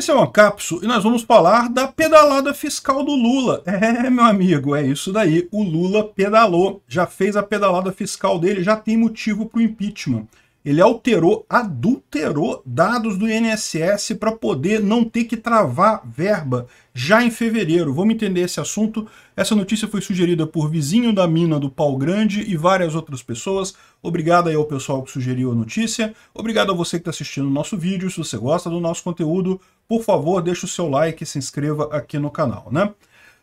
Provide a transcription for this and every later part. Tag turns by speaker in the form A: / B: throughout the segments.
A: Esse é uma cápsula e nós vamos falar da pedalada fiscal do Lula. É, meu amigo, é isso daí. O Lula pedalou, já fez a pedalada fiscal dele, já tem motivo para o impeachment. Ele alterou, adulterou dados do INSS para poder não ter que travar verba já em fevereiro. Vamos entender esse assunto. Essa notícia foi sugerida por vizinho da mina do Pau Grande e várias outras pessoas. Obrigado aí ao pessoal que sugeriu a notícia. Obrigado a você que está assistindo o nosso vídeo. Se você gosta do nosso conteúdo, por favor, deixe o seu like e se inscreva aqui no canal, né?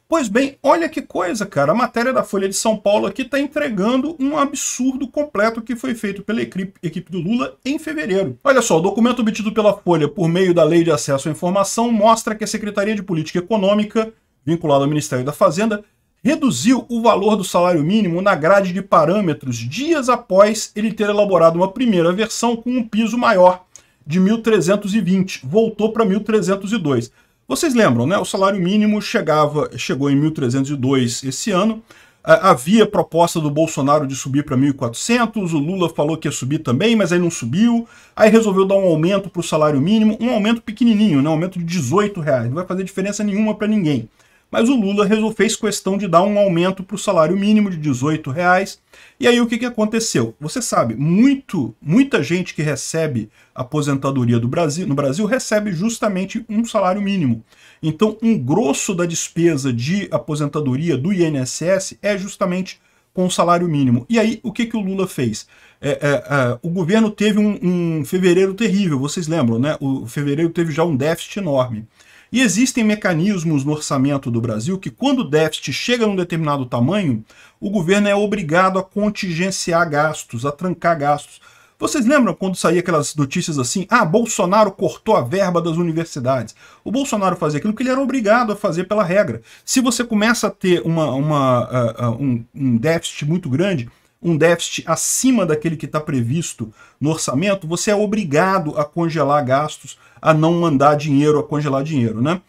A: Pois bem, olha que coisa, cara. A matéria da Folha de São Paulo aqui está entregando um absurdo completo que foi feito pela equipe do Lula em fevereiro. Olha só, o documento obtido pela Folha por meio da Lei de Acesso à Informação mostra que a Secretaria de Política Econômica, vinculada ao Ministério da Fazenda, reduziu o valor do salário mínimo na grade de parâmetros dias após ele ter elaborado uma primeira versão com um piso maior de 1.320, voltou para 1.302. Vocês lembram, né? O salário mínimo chegava, chegou em 1.302 esse ano. Havia proposta do Bolsonaro de subir para 1.400, o Lula falou que ia subir também, mas aí não subiu. Aí resolveu dar um aumento para o salário mínimo, um aumento pequenininho, né? um aumento de 18 reais. Não vai fazer diferença nenhuma para ninguém. Mas o Lula resolveu, fez questão de dar um aumento para o salário mínimo de 18 reais. E aí o que, que aconteceu? Você sabe, muito, muita gente que recebe aposentadoria do Brasil, no Brasil recebe justamente um salário mínimo. Então, um grosso da despesa de aposentadoria do INSS é justamente com o salário mínimo. E aí, o que, que o Lula fez? É, é, é, o governo teve um, um fevereiro terrível, vocês lembram, né? O fevereiro teve já um déficit enorme. E existem mecanismos no orçamento do Brasil que, quando o déficit chega a um determinado tamanho, o governo é obrigado a contingenciar gastos, a trancar gastos. Vocês lembram quando saía aquelas notícias assim? Ah, Bolsonaro cortou a verba das universidades. O Bolsonaro fazia aquilo que ele era obrigado a fazer pela regra. Se você começa a ter uma, uma uh, uh, um, um déficit muito grande, um déficit acima daquele que está previsto no orçamento, você é obrigado a congelar gastos, a não mandar dinheiro, a congelar dinheiro, né?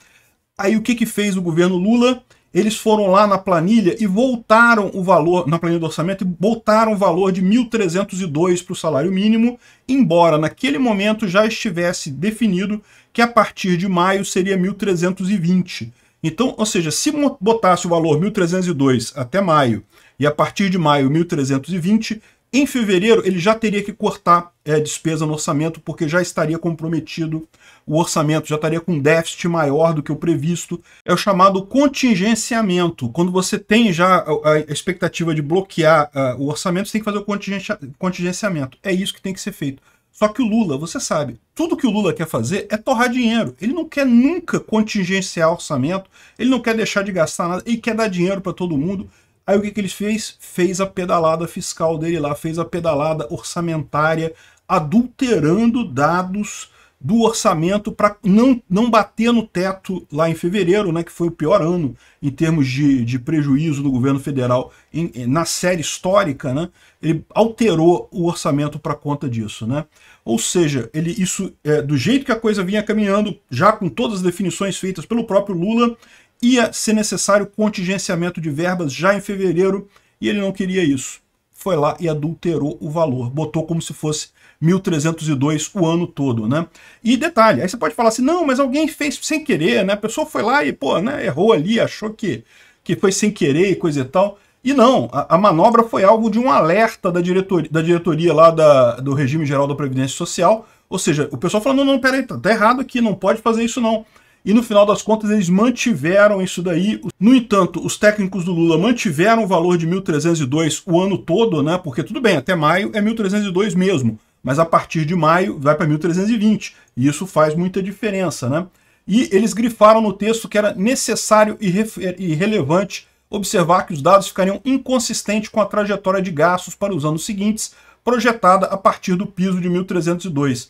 A: Aí o que, que fez o governo Lula? Eles foram lá na planilha e voltaram o valor, na planilha do orçamento, e voltaram o valor de 1.302 para o salário mínimo, embora naquele momento já estivesse definido que a partir de maio seria 1.320. Então, ou seja, se botasse o valor 1.302 até maio e a partir de maio 1320, em fevereiro, ele já teria que cortar é, despesa no orçamento, porque já estaria comprometido o orçamento, já estaria com déficit maior do que o previsto. É o chamado contingenciamento. Quando você tem já a, expectativa de bloquear o orçamento, você tem que fazer o contingenciamento. É isso que tem que ser feito. Só que o Lula, você sabe, tudo que o Lula quer fazer é torrar dinheiro. Ele não quer nunca contingenciar orçamento, ele não quer deixar de gastar nada, ele quer dar dinheiro para todo mundo. Aí o que, que ele fez? Fez a pedalada fiscal dele lá, fez a pedalada orçamentária, adulterando dados do orçamento para não, não bater no teto lá em fevereiro, né, que foi o pior ano em termos de, de prejuízo do governo federal em, na série histórica, né, ele alterou o orçamento para conta disso. Né? Ou seja, ele isso é, do jeito que a coisa vinha caminhando, já com todas as definições feitas pelo próprio Lula, ia ser necessário contingenciamento de verbas já em fevereiro e ele não queria isso. Foi lá e adulterou o valor, botou como se fosse 1.302 o ano todo, né? E detalhe, aí você pode falar assim, não, mas alguém fez sem querer, né? A pessoa foi lá e, pô, né, errou ali, achou que, que foi sem querer e coisa e tal. E não, a, a manobra foi alvo de um alerta da diretoria, da diretoria lá da, do Regime Geral da Previdência Social, ou seja, o pessoal falando, não, não, peraí, tá, tá errado aqui, não pode fazer isso não. E no final das contas eles mantiveram isso daí. No entanto, os técnicos do Lula mantiveram o valor de 1.302 o ano todo, né? Porque tudo bem, até maio é 1.302 mesmo, mas a partir de maio vai para 1.320 e isso faz muita diferença, né? E eles grifaram no texto que era necessário e, e relevante observar que os dados ficariam inconsistentes com a trajetória de gastos para os anos seguintes, projetada a partir do piso de 1.302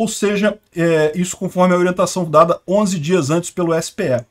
A: ou seja, é, isso conforme a orientação dada 11 dias antes pelo SPE.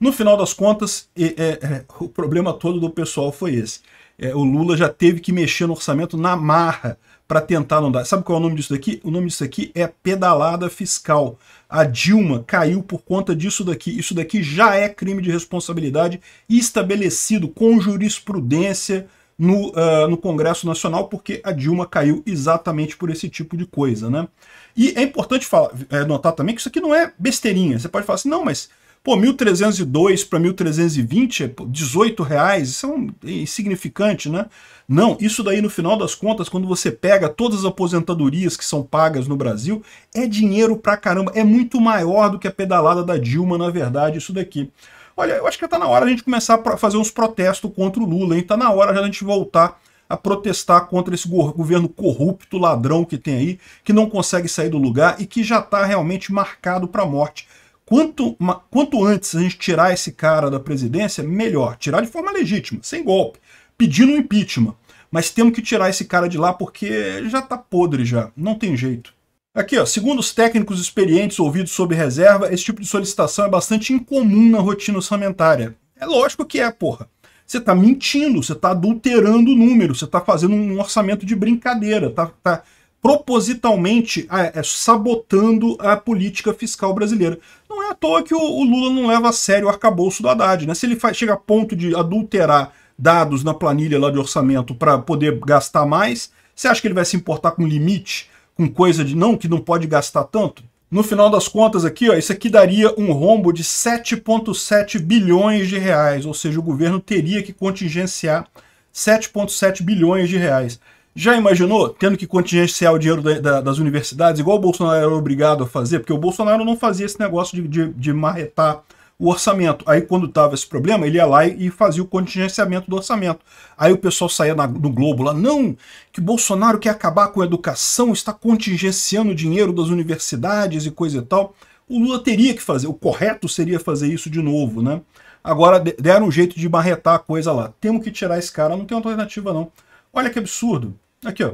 A: No final das contas, é, é, o problema todo do pessoal foi esse. É, o Lula já teve que mexer no orçamento na marra para tentar não dar. Sabe qual é o nome disso daqui? O nome disso aqui é pedalada fiscal. A Dilma caiu por conta disso daqui. Isso daqui já é crime de responsabilidade estabelecido com jurisprudência no, uh, no Congresso Nacional, porque a Dilma caiu exatamente por esse tipo de coisa, né? E é importante falar, é, notar também que isso aqui não é besteirinha. Você pode falar assim, não, mas pô, 1302 para 1320 é 18 reais, isso é, um, é insignificante, né? Não, isso daí no final das contas, quando você pega todas as aposentadorias que são pagas no Brasil, é dinheiro pra caramba, é muito maior do que a pedalada da Dilma, na verdade, isso daqui. Olha, eu acho que já tá na hora a gente começar a fazer uns protestos contra o Lula, hein? Tá na hora já a gente voltar a protestar contra esse governo corrupto, ladrão que tem aí, que não consegue sair do lugar e que já está realmente marcado para a morte. Quanto, quanto antes a gente tirar esse cara da presidência, melhor. Tirar de forma legítima, sem golpe, pedindo um impeachment. Mas temos que tirar esse cara de lá porque já está podre já, não tem jeito. Aqui, ó, segundo os técnicos experientes ouvidos sob reserva, esse tipo de solicitação é bastante incomum na rotina orçamentária. É lógico que é, porra. Você está mentindo, você está adulterando o número, você está fazendo um orçamento de brincadeira, está tá propositalmente ah, é, é, sabotando a política fiscal brasileira. Não é à toa que o, o, Lula não leva a sério o arcabouço do Haddad, né? Se ele faz, chega a ponto de adulterar dados na planilha lá de orçamento para poder gastar mais, você acha que ele vai se importar com limite? com coisa de não, que não pode gastar tanto? No final das contas aqui, ó, isso aqui daria um rombo de 7,7 bilhões de reais, ou seja, o governo teria que contingenciar 7,7 bilhões de reais. Já imaginou tendo que contingenciar o dinheiro da, da, das universidades, igual o Bolsonaro era obrigado a fazer? Porque o Bolsonaro não fazia esse negócio de, de, de marretar o orçamento. Aí quando tava esse problema, ele ia lá e fazia o contingenciamento do orçamento. Aí o pessoal saía na, no Globo lá, não, que Bolsonaro quer acabar com a educação, está contingenciando o dinheiro das universidades e coisa e tal. O Lula teria que fazer, o correto seria fazer isso de novo, né? Agora deram um jeito de barretar a coisa lá. Temos que tirar esse cara, não tem alternativa não. Olha que absurdo. Aqui, ó.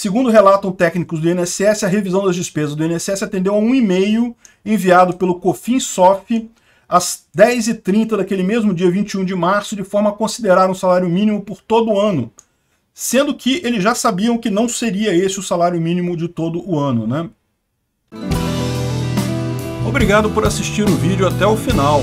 A: Segundo relatam técnicos do INSS, a revisão das despesas do INSS atendeu a um e-mail enviado pelo COFINSOF às 10h30 daquele mesmo dia 21 de março, de forma a considerar um salário mínimo por todo o ano, sendo que eles já sabiam que não seria esse o salário mínimo de todo o ano, né? Obrigado por assistir o vídeo até o final.